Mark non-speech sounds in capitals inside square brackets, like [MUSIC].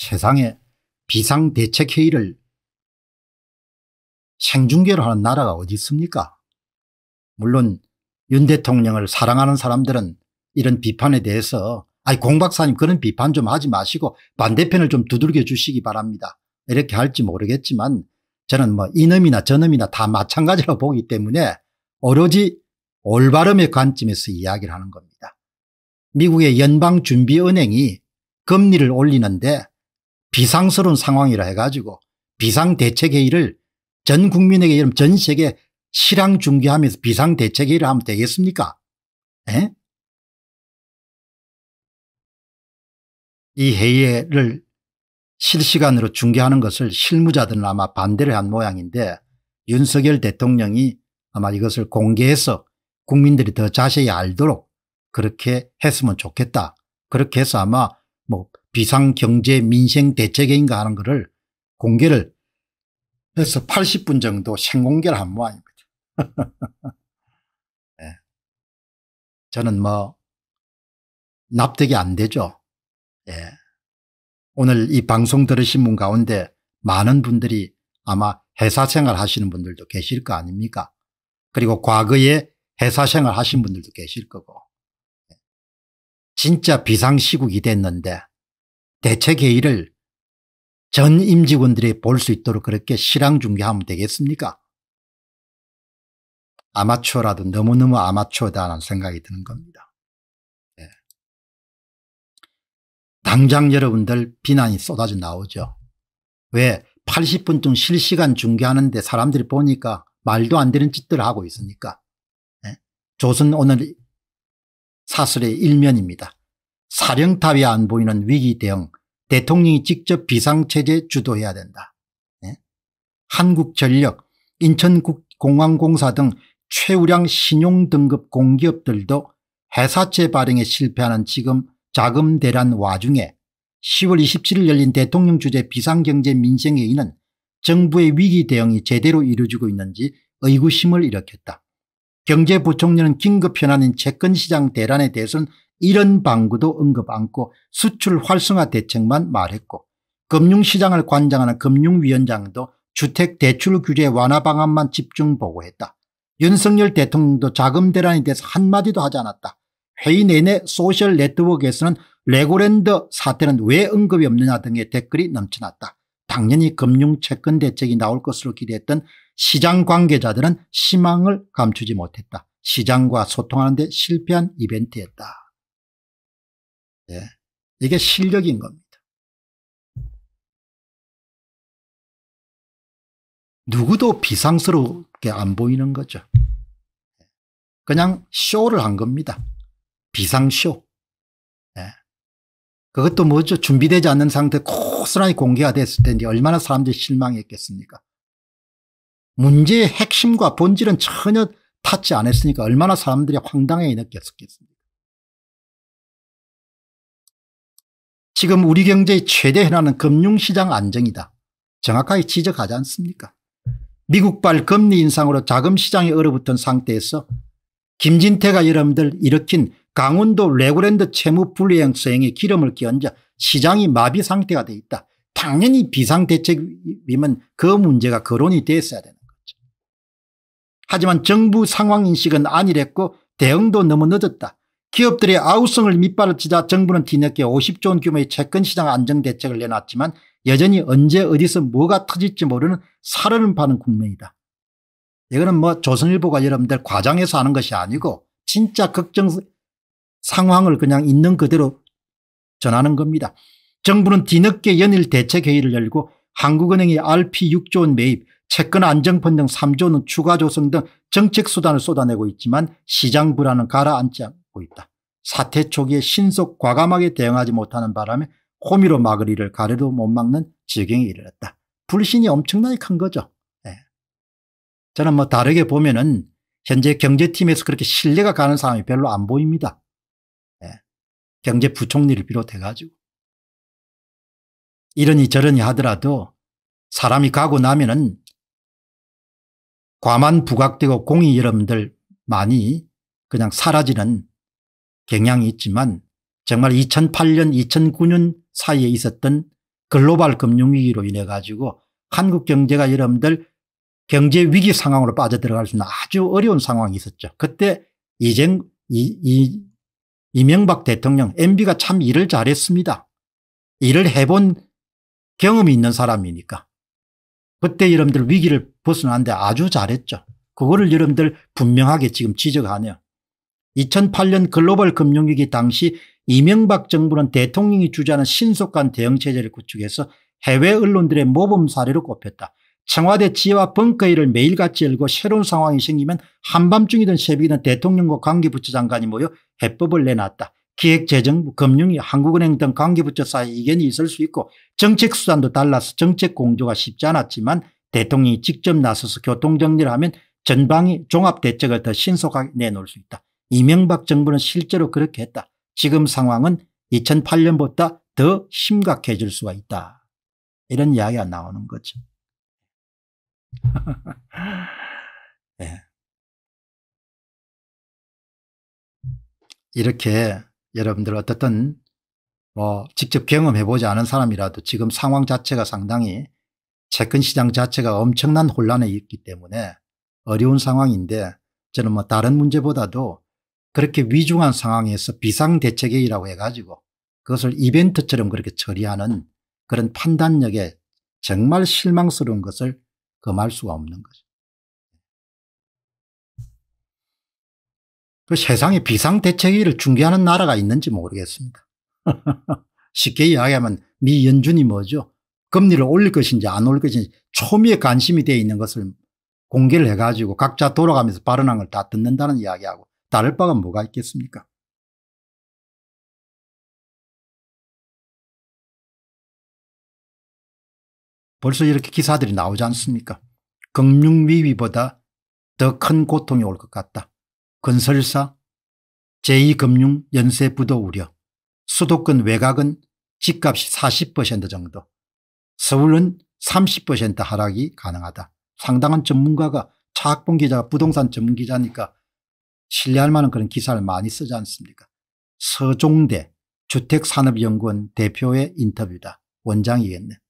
세상에 비상대책회의를 생중계를 하는 나라가 어디 있습니까? 물론 윤 대통령을 사랑하는 사람들은 이런 비판에 대해서 아이 공 박사님 그런 비판 좀 하지 마시고 반대편을 좀 두들겨 주시기 바랍니다. 이렇게 할지 모르겠지만 저는 뭐 이놈이나 저놈이나 다마찬가지로 보기 때문에 오로지 올바름의 관점에서 이야기를 하는 겁니다. 미국의 연방준비은행이 금리를 올리는데 비상스러운 상황이라 해가지고 비상대책회의를 전 국민에게 전 세계 실황 중계하면서 비상대책회의를 하면 되겠습니까? 에? 예? 이 회의를 실시간으로 중계하는 것을 실무자들은 아마 반대를 한 모양인데 윤석열 대통령이 아마 이것을 공개해서 국민들이 더 자세히 알도록 그렇게 했으면 좋겠다. 그렇게 해서 아마 뭐 비상경제 민생 대책인가 하는 것을 공개를 해서 80분 정도 생공개를 한 모양입니다. 네. [LAUGHS] 저는 뭐 납득이 안 되죠. 네. 오늘 이 방송 들으신 분 가운데 많은 분들이 아마 회사 생활 하시는 분들도 계실 거 아닙니까? 그리고 과거에 회사 생활 하신 분들도 계실 거고. 예. 진짜 비상시국이 됐는데 대체 회의를 전 임직원들이 볼 수 있도록 그렇게 실황 중계하면 되겠습니까? 아마추어라도 너무너무 아마추어다라는 생각이 드는 겁니다. 네. 당장 여러분들 비난이 쏟아져 나오죠. 왜 80분쯤 실시간 중계하는데 사람들이 보니까 말도 안 되는 짓들을 하고 있으니까. 네. 예? 조선 오늘 사슬의 일면입니다. 사령탑이 안 보이는 위기 대응 대통령이 직접 비상체제 주도해야 된다. 네? 예? 한국전력, 인천공항공사 등 최우량 신용등급 공기업들도 해사체 발행에 실패하는 지금 자금 대란 와중에 10월 27일 열린 대통령 주재 비상경제 민생회의는 정부의 위기 대응이 제대로 이루어지고 있는지 의구심을 일으켰다. 경제부총리는 긴급 현안인 채권시장 대란에 대해서는 이런 방구도 언급 않고 수출 활성화 대책만 말했고 금융시장을 관장하는 금융위원장도 주택 대출 규제 완화 방안만 집중 보고했다. 윤석열 대통령도 자금 대란에 대해서 한마디도 하지 않았다. 회의 내내 소셜 네트워크에서는 레고랜드 사태는 왜 언급이 없느냐 등의 댓글이 넘쳐났다. 당연히 금융채권 대책이 나올 것으로 기대했던 시장 관계자들은 희망을 감추지 못했다. 시장과 소통하는 데 실패한 이벤트였다. 예. 이게 실력인 겁니다. 누구도 비상스럽게 안 보이는 거죠. 그냥 쇼를 한 겁니다. 비상쇼. 예. 그것도 뭐죠? 준비되지 않는 상태 고스란히 공개가 됐을 텐데 얼마나 사람들이 실망했겠습니까? 문제의 핵심과 본질은 전혀 탔지 않았으니까 얼마나 사람들이 황당해 느꼈겠습니까? 지금 우리 경제의 최대 현안은 금융시장 안정이다. 정확하게 지적하지 않습니까 미국발 금리 인상으로 자금시장이 얼어붙은 상태에서 김진태가 여러분들 일으킨 강원도 레고랜드 채무 불이행 수행에 기름을 끼얹어 시장이 마비 상태가 돼 있다. 당연히 비상대책이면 그 문제가 거론이 됐어야 되는 거죠. 하지만 정부 상황인식은 안일했고 대응도 너무 늦었다. 기업들의 아우성을 밑바르치자 정부는 뒤늦게 50조 원 규모의 채권시장 안정대책을 내놨지만 여전히 언제 어디서 뭐가 터질지 모르는 사르는 파는 국면이다. 이거는 뭐 조선일보가 여러분들 과장해서 하는 것이 아니고 진짜 걱정 상황을 그냥 있는 그대로 전하는 겁니다. 정부는 뒤늦게 연일 대책회의를 열고 한국은행의 RP 6조 원 매입, 채권 안정펀 등 3조 원 추가 조성 등 정책수단을 쏟아내고 있지만 시장 불안은 가라앉지 않고 받고 있다. 사태 초기에 신속 과감하게 대응하지 못하는 바람에 호미로 막으리를 가래도 못 막는 지경에 이르렀다. 불신이 엄청나게 큰 거죠. 예. 저는 뭐 다르게 보면은 현재 경제팀에서 그렇게 신뢰가 가는 사람이 별로 안 보입니다. 예. 경제부총리를 비롯해가지고. 이러니 저러니 하더라도 사람이 가고 나면은 과만 부각되고 공이 여러분들 많이 그냥 사라지는 경향이 있지만 정말 2008년 2009년 사이에 있었던 글로벌 금융위기로 인해 가지고 한국 경제가 여러분들 경제 위기 상황으로 빠져들어갈 수 있는 아주 어려운 상황이 있었죠. 그때 이젠 이, 이, 이명박 대통령 MB가 참 일을 잘했습니다. 일을 해본 경험이 있는 사람이니까. 그때 여러분들 위기를 벗어나는데 아주 잘했죠. 그거를 여러분들 분명하게 지금 지적하네요. 2008년 글로벌 금융위기 당시 이명박 정부는 대통령이 주재하는 신속한 대응체제를 구축해서 해외 언론들의 모범 사례로 꼽혔다. 청와대 지혜와 벙커이를 매일같이 열고 새로운 상황이 생기면 한밤중이던 새벽이든 대통령과 관계부처 장관이 모여 해법을 내놨다. 기획재정부, 금융위, 한국은행 등 관계부처 사이 이견이 있을 수 있고 정책 수단도 달라서 정책 공조가 쉽지 않았지만 대통령이 직접 나서서 교통정리를 하면 전방위 종합대책을 더 신속하게 내놓을 수 있다. 이명박 정부는 실제로 그렇게 했다. 지금 상황은 2008년보다 더 심각해질 수가 있다. 이런 이야기가 나오는 거죠. 네. [LAUGHS] 이렇게 여러분들 어떻든 뭐 직접 경험해보지 않은 사람이라도 지금 상황 자체가 상당히 채권 시장 자체가 엄청난 혼란에 있기 때문에 어려운 상황인데 저는 뭐 다른 문제보다도 그렇게 위중한 상황에서 비상대책회의라고 해가지고 그것을 이벤트처럼 그렇게 처리하는 그런 판단력에 정말 실망스러운 것을 금할 수가 없는 거죠. 그 세상에 비상대책회의를 중개하는 나라가 있는지 모르겠습니다. [LAUGHS] 쉽게 이야기하면 미 연준이 뭐죠? 금리를 올릴 것인지 안 올릴 것인지 초미에 관심이 되어 있는 것을 공개를 해가지고 각자 돌아가면서 발언한 걸 다 듣는다는 이야기하고 다를 바가 뭐가 있겠습니까? 벌써 이렇게 기사들이 나오지 않습니까? 금융위기보다 더 큰 고통이 올 것 같다. 건설사, 제2금융 연쇄 부도 우려, 수도권 외곽은 집값이 40% 정도, 서울은 30% 하락이 가능하다. 상당한 전문가가 차학봉 기자가 부동산 전문 기자니까 신뢰할 만한 그런 기사를 많이 쓰지 않습니까 서종대 주택산업연구원 대표의 인터뷰다. 원장이겠네.